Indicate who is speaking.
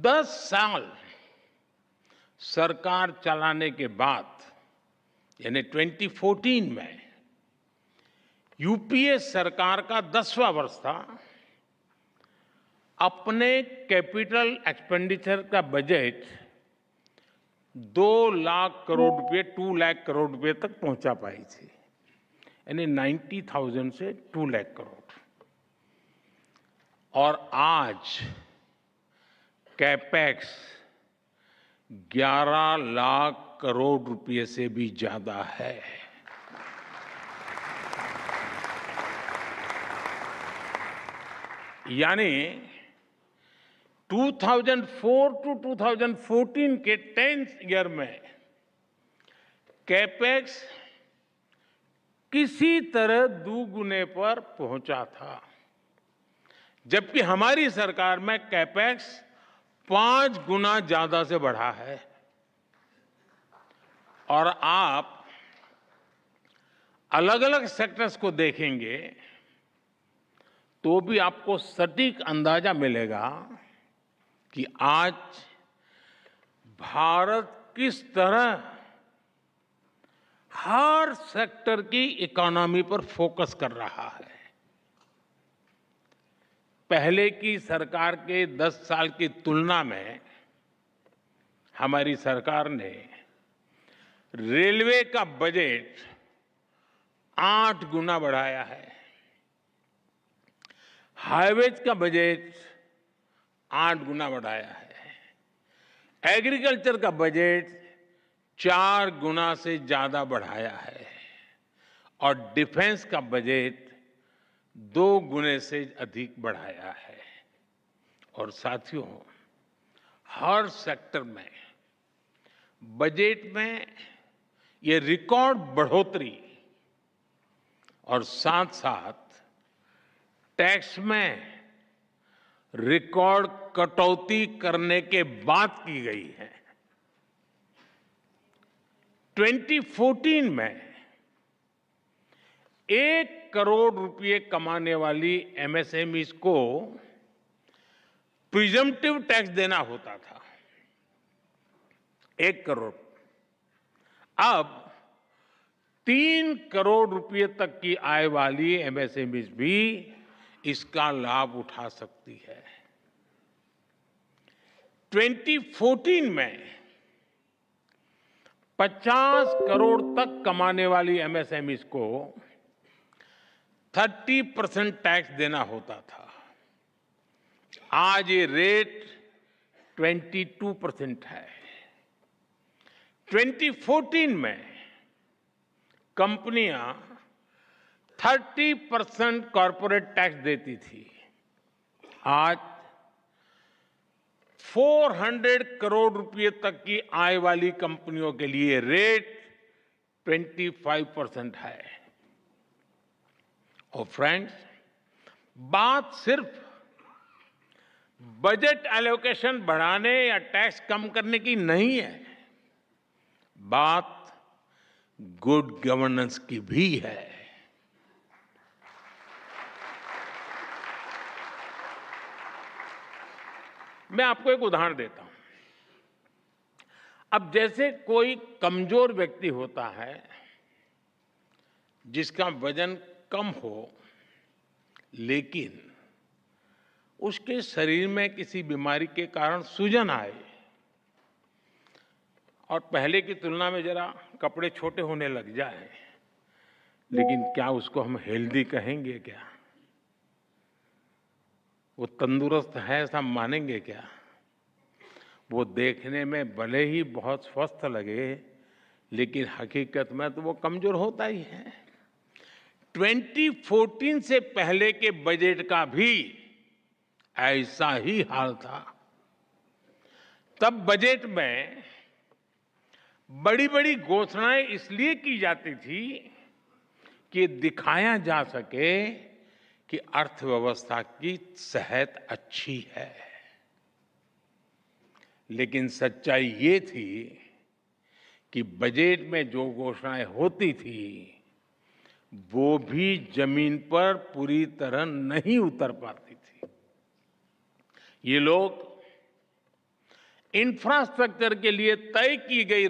Speaker 1: दस साल सरकार चलाने के बाद यानी 2014 में यूपीए सरकार का दसवां वर्ष था अपने कैपिटल एक्सपेंडिचर का बजट दो लाख करोड़ रुपए टू लाख करोड़ रुपए तक पहुंचा पाई थी यानी नाइन्टी थाउजेंड से टू लाख करोड़ और आज कैपेक्स 11 लाख करोड़ रुपए से भी ज्यादा है यानी 2004 टू 2014 के टेंथ ईयर में कैपेक्स किसी तरह दुगुने पर पहुंचा था जबकि हमारी सरकार में कैपेक्स पांच गुना ज्यादा से बढ़ा है और आप अलग अलग सेक्टर्स को देखेंगे तो भी आपको सटीक अंदाजा मिलेगा कि आज भारत किस तरह हर सेक्टर की इकोनॉमी पर फोकस कर रहा है पहले की सरकार के 10 साल की तुलना में हमारी सरकार ने रेलवे का बजट आठ गुना बढ़ाया है हाईवेज का बजट आठ गुना बढ़ाया है एग्रीकल्चर का बजट चार गुना से ज़्यादा बढ़ाया है और डिफेंस का बजट दो गुने से अधिक बढ़ाया है और साथियों हर सेक्टर में बजट में ये रिकॉर्ड बढ़ोतरी और साथ साथ टैक्स में रिकॉर्ड कटौती करने के बात की गई है 2014 में एक करोड़ रुपए कमाने वाली एमएसएमई e को प्रिजम्प्टिव टैक्स देना होता था एक करोड़ अब तीन करोड़ रुपए तक की आय वाली एमएसएमई e भी इसका लाभ उठा सकती है 2014 में 50 करोड़ तक कमाने वाली एमएसएमई e को थर्टी परसेंट टैक्स देना होता था आज ये रेट ट्वेंटी टू परसेंट है 2014 में कंपनियां 30 परसेंट कॉरपोरेट टैक्स देती थी आज 400 करोड़ रुपए तक की आय वाली कंपनियों के लिए रेट 25 परसेंट है और फ्रेंड्स बात सिर्फ बजट एलोकेशन बढ़ाने या टैक्स कम करने की नहीं है बात गुड गवर्नेंस की भी है मैं आपको एक उदाहरण देता हूं अब जैसे कोई कमजोर व्यक्ति होता है जिसका वजन कम हो लेकिन उसके शरीर में किसी बीमारी के कारण सूजन आए और पहले की तुलना में जरा कपड़े छोटे होने लग जाए लेकिन क्या उसको हम हेल्दी कहेंगे क्या वो तंदुरुस्त है ऐसा मानेंगे क्या वो देखने में भले ही बहुत स्वस्थ लगे लेकिन हकीकत में तो वो कमज़ोर होता ही है 2014 से पहले के बजट का भी ऐसा ही हाल था तब बजट में बड़ी बड़ी घोषणाएं इसलिए की जाती थी कि दिखाया जा सके कि अर्थव्यवस्था की सेहत अच्छी है लेकिन सच्चाई ये थी कि बजट में जो घोषणाएं होती थी वो भी जमीन पर पूरी तरह नहीं उतर पाती थी ये लोग इंफ्रास्ट्रक्चर के लिए तय की गई